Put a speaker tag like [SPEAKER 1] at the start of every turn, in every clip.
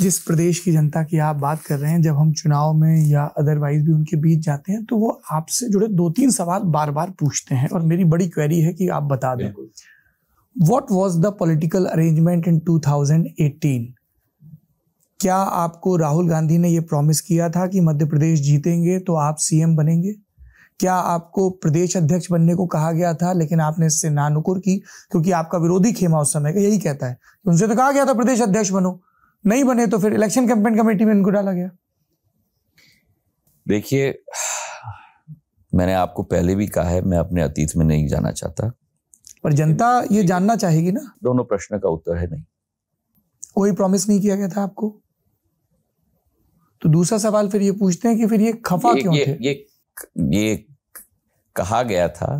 [SPEAKER 1] जिस प्रदेश की जनता की आप बात कर रहे हैं जब हम चुनाव में या अदरवाइज भी उनके बीच जाते हैं तो वो आपसे जुड़े दो तीन सवाल बार बार पूछते हैं और मेरी बड़ी क्वेरी है कि आप बता दें what was the political arrangement in eighteen क्या आपको राहुल गांधी ने ये प्रॉमिस किया था कि मध्य प्रदेश जीतेंगे तो आप सीएम बनेंगे क्या आपको प्रदेश अध्यक्ष बनने को कहा गया था लेकिन आपने इससे नानुकुर की क्योंकि आपका विरोधी खेमा उस समय का यही कहता है उनसे तो कहा गया था प्रदेश अध्यक्ष बनो नहीं बने तो फिर इलेक्शन कैंपेन कमेटी में इनको डाला गया
[SPEAKER 2] देखिए मैंने आपको पहले भी कहा है मैं अपने अतीत में नहीं जाना चाहता
[SPEAKER 1] पर जनता ये जानना चाहेगी ना
[SPEAKER 2] दोनों प्रश्न का उत्तर है नहीं
[SPEAKER 1] कोई प्रॉमिस नहीं किया गया था आपको तो दूसरा सवाल फिर ये पूछते हैं कि फिर ये खफा ये, क्यों ये,
[SPEAKER 2] थे? ये ये कहा गया था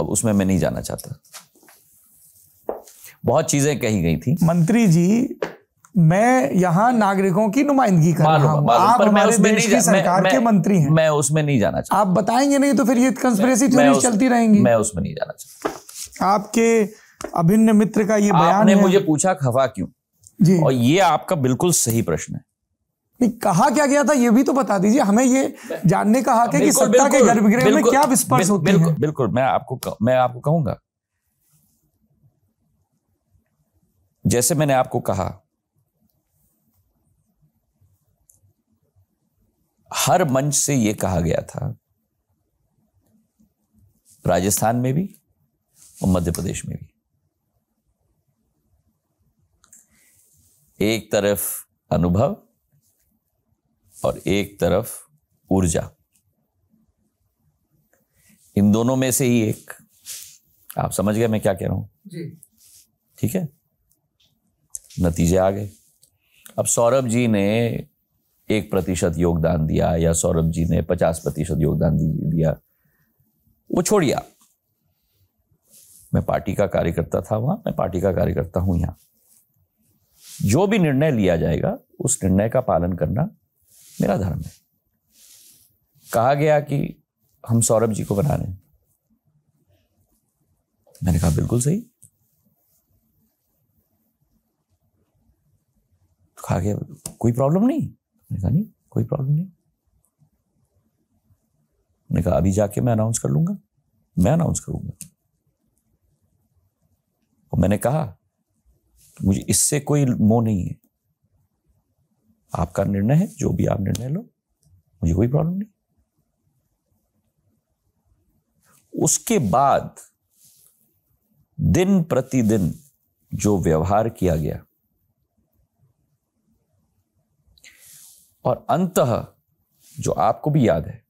[SPEAKER 2] अब उसमें मैं नहीं जाना चाहता बहुत चीजें कही गई थी
[SPEAKER 1] मंत्री जी मैं यहाँ नागरिकों की नुमाइंदगी कर रहा हूँ आप हमारे देश की सरकार मैं, के मंत्री हैं मैं उसमें नहीं जाना चाहता आप बताएंगे नहीं तो फिर ये कंस्पिरेसी थ्योरी चलती रहेंगी मैं उसमें नहीं जाना चाहता आपके अभिन्न मित्र का ये बयान आपने मुझे
[SPEAKER 2] पूछा खफा क्यों जी और ये आपका बिल्कुल सही प्रश्न है
[SPEAKER 1] कहा क्या गया था ये भी तो बता दीजिए हमें ये जानने का हक है कि सत्ता के गर्भगृह में क्या विस्पर्श होते
[SPEAKER 2] हैं बिल्कुल मैं आपको मैं आपको कहूंगा जैसे मैंने आपको कहा हर मंच से यह कहा गया था राजस्थान में भी और मध्य प्रदेश में भी एक तरफ अनुभव और एक तरफ ऊर्जा इन दोनों में से ही एक आप समझ गए मैं क्या कह रहा हूं जी ठीक है नतीजे आ गए अब सौरभ जी ने एक प्रतिशत योगदान दिया या सौरभ जी ने पचास प्रतिशत योगदान दिया वो छोड़िया मैं पार्टी का कार्यकर्ता था वहां मैं पार्टी का कार्यकर्ता हूं यहां जो भी निर्णय लिया जाएगा उस निर्णय का पालन करना मेरा धर्म है कहा गया कि हम सौरभ जी को बना रहे हैं मैंने कहा बिल्कुल सही खा के कोई प्रॉब्लम नहीं मैंने कहा नहीं कोई प्रॉब्लम नहीं मैंने कहा अभी जाके मैं अनाउंस कर लूंगा मैं अनाउंस करूंगा और मैंने कहा मुझे इससे कोई मोह नहीं है आपका निर्णय है जो भी आप निर्णय लो मुझे कोई प्रॉब्लम नहीं उसके बाद दिन प्रतिदिन जो व्यवहार किया गया और अंत जो आपको भी याद है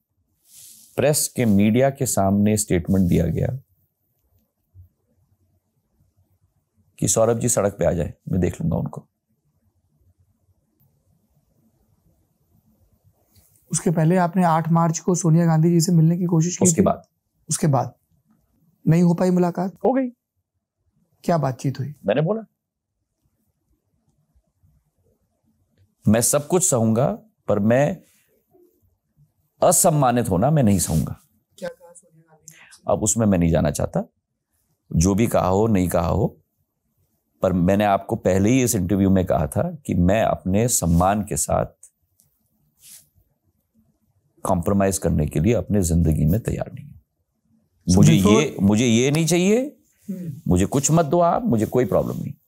[SPEAKER 2] प्रेस के मीडिया के सामने स्टेटमेंट दिया गया कि सौरभ जी सड़क पे आ जाए मैं देख लूंगा उनको
[SPEAKER 1] उसके पहले आपने 8 मार्च को सोनिया गांधी जी से मिलने की कोशिश की उसके बाद उसके बाद नहीं हो पाई मुलाकात हो गई क्या बातचीत हुई
[SPEAKER 2] मैंने बोला मैं सब कुछ सहूंगा पर मैं असम्मानित होना मैं नहीं सहूंगा अब उसमें मैं नहीं जाना चाहता जो भी कहा हो नहीं कहा हो पर मैंने आपको पहले ही इस इंटरव्यू में कहा था कि मैं अपने सम्मान के साथ कॉम्प्रोमाइज करने के लिए अपने जिंदगी में तैयार नहीं हूं मुझे ये मुझे ये नहीं चाहिए हम्म। मुझे कुछ मत दो आप मुझे कोई प्रॉब्लम नहीं